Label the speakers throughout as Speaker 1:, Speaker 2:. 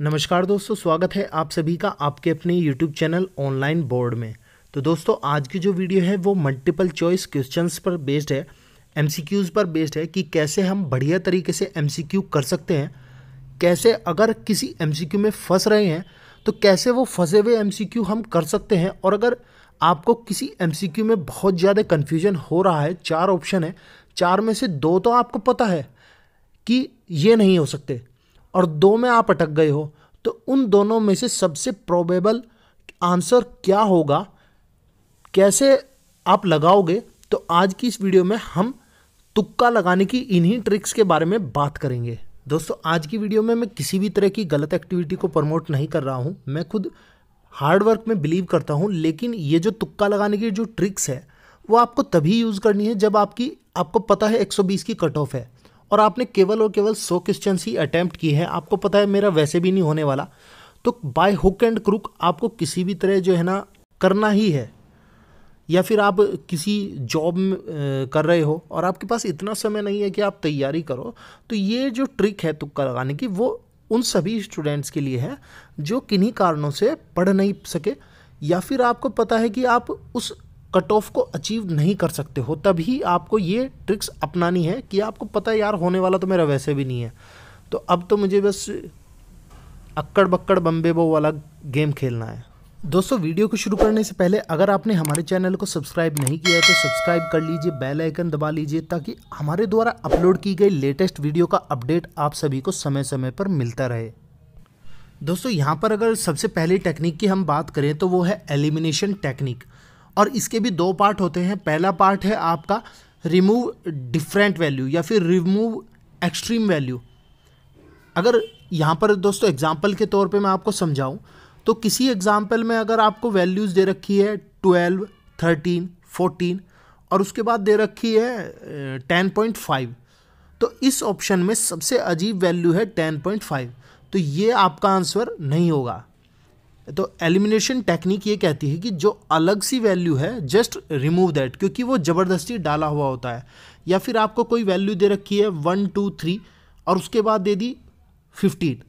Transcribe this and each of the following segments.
Speaker 1: नमस्कार दोस्तों स्वागत है आप सभी का आपके अपने YouTube चैनल ऑनलाइन बोर्ड में तो दोस्तों आज की जो वीडियो है वो मल्टीपल चॉइस क्वेश्चंस पर बेस्ड है एम पर बेस्ड है कि कैसे हम बढ़िया तरीके से एम कर सकते हैं कैसे अगर किसी एम में फंस रहे हैं तो कैसे वो फंसे हुए एम हम कर सकते हैं और अगर आपको किसी एम में बहुत ज़्यादा कन्फ्यूजन हो रहा है चार ऑप्शन है चार में से दो तो आपको पता है कि ये नहीं हो सकते और दो में आप अटक गए हो तो उन दोनों में से सबसे प्रोबेबल आंसर क्या होगा कैसे आप लगाओगे तो आज की इस वीडियो में हम तुक्का लगाने की इन्हीं ट्रिक्स के बारे में बात करेंगे दोस्तों आज की वीडियो में मैं किसी भी तरह की गलत एक्टिविटी को प्रमोट नहीं कर रहा हूँ मैं खुद हार्ड वर्क में बिलीव करता हूँ लेकिन ये जो तुक्का लगाने की जो ट्रिक्स है वो आपको तभी यूज़ करनी है जब आपकी आपको पता है 120 की कट ऑफ है और आपने केवल और केवल सौ क्वेश्चन ही अटैम्प्ट की है आपको पता है मेरा वैसे भी नहीं होने वाला तो बाय हुक एंड क्रुक आपको किसी भी तरह जो है ना करना ही है या फिर आप किसी जॉब कर रहे हो और आपके पास इतना समय नहीं है कि आप तैयारी करो तो ये जो ट्रिक है तुक्का लगाने की वो उन सभी स्टूडेंट्स के लिए है जो किन्हीं कारणों से पढ़ नहीं सके या फिर आपको पता है कि आप उस कट ऑफ को अचीव नहीं कर सकते हो तभी आपको ये ट्रिक्स अपनानी है कि आपको पता है यार होने वाला तो मेरा वैसे भी नहीं है तो अब तो मुझे बस अक्कड़ बक्कड़ बम्बे बो वाला गेम खेलना है दोस्तों वीडियो को शुरू करने से पहले अगर आपने हमारे चैनल को सब्सक्राइब नहीं किया है तो सब्सक्राइब कर लीजिए बेल आइकन दबा लीजिए ताकि हमारे द्वारा अपलोड की गई लेटेस्ट वीडियो का अपडेट आप सभी को समय समय पर मिलता रहे दोस्तों यहाँ पर अगर सबसे पहली टेक्निक की हम बात करें तो वो है एलिमिनेशन टेक्निक और इसके भी दो पार्ट होते हैं पहला पार्ट है आपका रिमूव डिफरेंट वैल्यू या फिर रिमूव एक्सट्रीम वैल्यू अगर यहाँ पर दोस्तों एग्जाम्पल के तौर पे मैं आपको समझाऊँ तो किसी एग्जाम्पल में अगर आपको वैल्यूज़ दे रखी है ट्वेल्व थर्टीन फोर्टीन और उसके बाद दे रखी है टेन पॉइंट फाइव तो इस ऑप्शन में सबसे अजीब वैल्यू है टेन पॉइंट फाइव तो ये आपका आंसर नहीं होगा तो एलिमिनेशन टेक्निक ये कहती है कि जो अलग सी वैल्यू है जस्ट रिमूव दैट क्योंकि वो ज़बरदस्ती डाला हुआ होता है या फिर आपको कोई वैल्यू दे रखी है वन टू थ्री और उसके बाद दे दी फिफ्टीन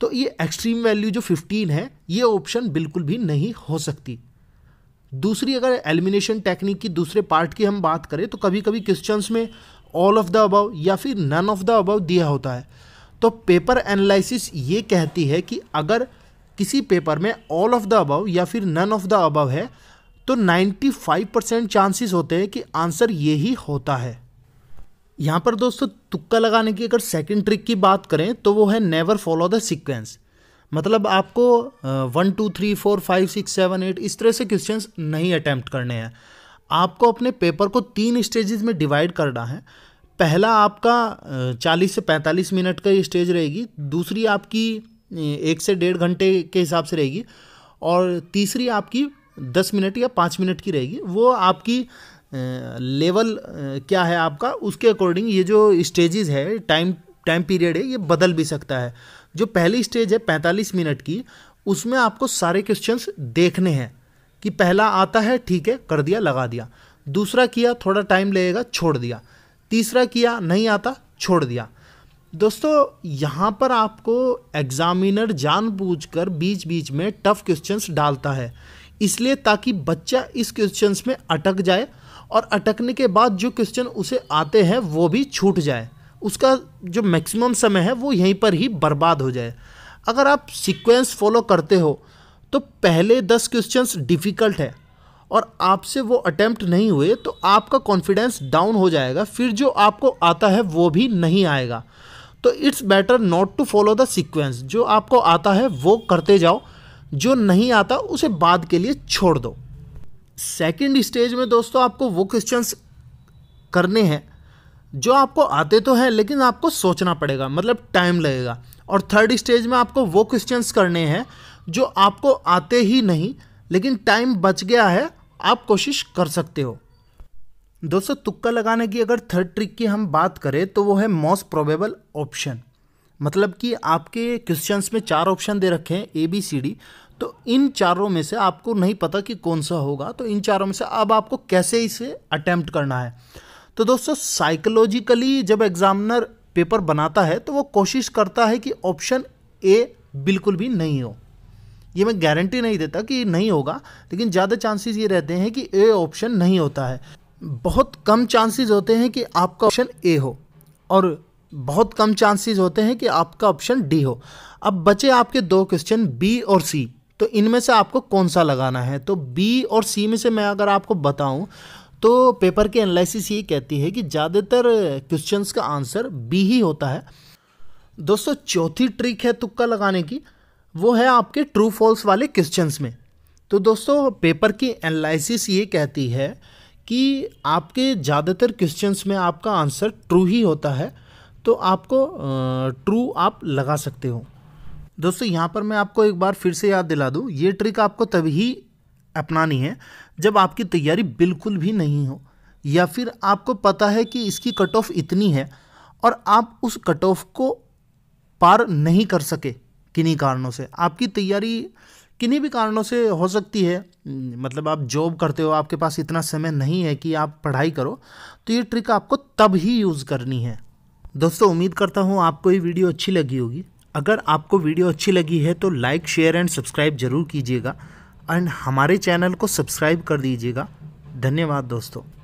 Speaker 1: तो ये एक्सट्रीम वैल्यू जो फिफ्टीन है ये ऑप्शन बिल्कुल भी नहीं हो सकती दूसरी अगर एलिमिनेशन टेक्निक की दूसरे पार्ट की हम बात करें तो कभी कभी क्वेश्चन में ऑल ऑफ द अबव या फिर नन ऑफ द अबव दिया होता है तो पेपर एनालिसिस ये कहती है कि अगर किसी पेपर में ऑल ऑफ द अबव या फिर नन ऑफ द अबव है तो 95 परसेंट चांसेस होते हैं कि आंसर ये ही होता है यहाँ पर दोस्तों तुक्का लगाने की अगर सेकंड ट्रिक की बात करें तो वो है नेवर फॉलो द सीक्वेंस मतलब आपको one two three four five six seven eight इस तरह से क्वेश्चन नहीं अटैम्प्ट करने हैं आपको अपने पेपर को तीन स्टेजेस में डिवाइड करना है पहला आपका चालीस से पैंतालीस मिनट का स्टेज रहेगी दूसरी आपकी एक से डेढ़ घंटे के हिसाब से रहेगी और तीसरी आपकी दस मिनट या पाँच मिनट की रहेगी वो आपकी लेवल क्या है आपका उसके अकॉर्डिंग ये जो स्टेजेस है टाइम टाइम पीरियड है ये बदल भी सकता है जो पहली स्टेज है पैंतालीस मिनट की उसमें आपको सारे क्वेश्चंस देखने हैं कि पहला आता है ठीक है कर दिया लगा दिया दूसरा किया थोड़ा टाइम लगेगा छोड़ दिया तीसरा किया नहीं आता छोड़ दिया दोस्तों यहाँ पर आपको एग्ज़ामिनर जानबूझकर बीच बीच में टफ क्वेश्चंस डालता है इसलिए ताकि बच्चा इस क्वेश्चंस में अटक जाए और अटकने के बाद जो क्वेश्चन उसे आते हैं वो भी छूट जाए उसका जो मैक्सिमम समय है वो यहीं पर ही बर्बाद हो जाए अगर आप सीक्वेंस फॉलो करते हो तो पहले दस क्वेश्चंस डिफ़िकल्ट है और आपसे वो अटैम्प्ट नहीं हुए तो आपका कॉन्फिडेंस डाउन हो जाएगा फिर जो आपको आता है वो भी नहीं आएगा तो it's better not to follow the sequence जो आपको आता है वो करते जाओ जो नहीं आता उसे बाद के लिए छोड़ दो सेकेंड स्टेज में दोस्तों आपको वो क्वेश्चंस करने हैं जो आपको आते तो हैं लेकिन आपको सोचना पड़ेगा मतलब टाइम लगेगा और थर्ड स्टेज में आपको वो क्वेश्चंस करने हैं जो आपको आते ही नहीं लेकिन टाइम बच गया है आप कोशिश कर सकते हो दोस्तों तुक्का लगाने की अगर थर्ड ट्रिक की हम बात करें तो वो है मोस्ट प्रोबेबल ऑप्शन मतलब कि आपके क्वेश्चंस में चार ऑप्शन दे रखे हैं ए बी सी डी तो इन चारों में से आपको नहीं पता कि कौन सा होगा तो इन चारों में से अब आपको कैसे इसे अटैम्प्ट करना है तो दोस्तों साइकोलॉजिकली जब एग्जामिनर पेपर बनाता है तो वो कोशिश करता है कि ऑप्शन ए बिल्कुल भी नहीं हो ये मैं गारंटी नहीं देता कि नहीं होगा लेकिन ज़्यादा चांसेस ये रहते हैं कि ए ऑप्शन नहीं होता है बहुत कम चांसेस होते हैं कि आपका ऑप्शन ए हो और बहुत कम चांसेस होते हैं कि आपका ऑप्शन डी हो अब बचे आपके दो क्वेश्चन बी और सी तो इनमें से आपको कौन सा लगाना है तो बी और सी में से मैं अगर आपको बताऊं तो पेपर की एनालिसिस ये कहती है कि ज़्यादातर क्वेश्चंस का आंसर बी ही होता है दोस्तों चौथी ट्रिक है तुक्का लगाने की वो है आपके ट्रू फॉल्स वाले क्वेश्चंस में तो दोस्तों पेपर की एनालिसिस ये कहती है कि आपके ज़्यादातर क्वेश्चंस में आपका आंसर ट्रू ही होता है तो आपको ट्रू आप लगा सकते हो दोस्तों यहाँ पर मैं आपको एक बार फिर से याद दिला दूँ ये ट्रिक आपको तभी अपनानी है जब आपकी तैयारी बिल्कुल भी नहीं हो या फिर आपको पता है कि इसकी कट ऑफ इतनी है और आप उस कट ऑफ को पार नहीं कर सके किन्हीं कारणों से आपकी तैयारी किन्हीं भी कारणों से हो सकती है मतलब आप जॉब करते हो आपके पास इतना समय नहीं है कि आप पढ़ाई करो तो ये ट्रिक आपको तब ही यूज़ करनी है दोस्तों उम्मीद करता हूँ आपको ये वीडियो अच्छी लगी होगी अगर आपको वीडियो अच्छी लगी है तो लाइक शेयर एंड सब्सक्राइब ज़रूर कीजिएगा एंड हमारे चैनल को सब्सक्राइब कर दीजिएगा धन्यवाद दोस्तों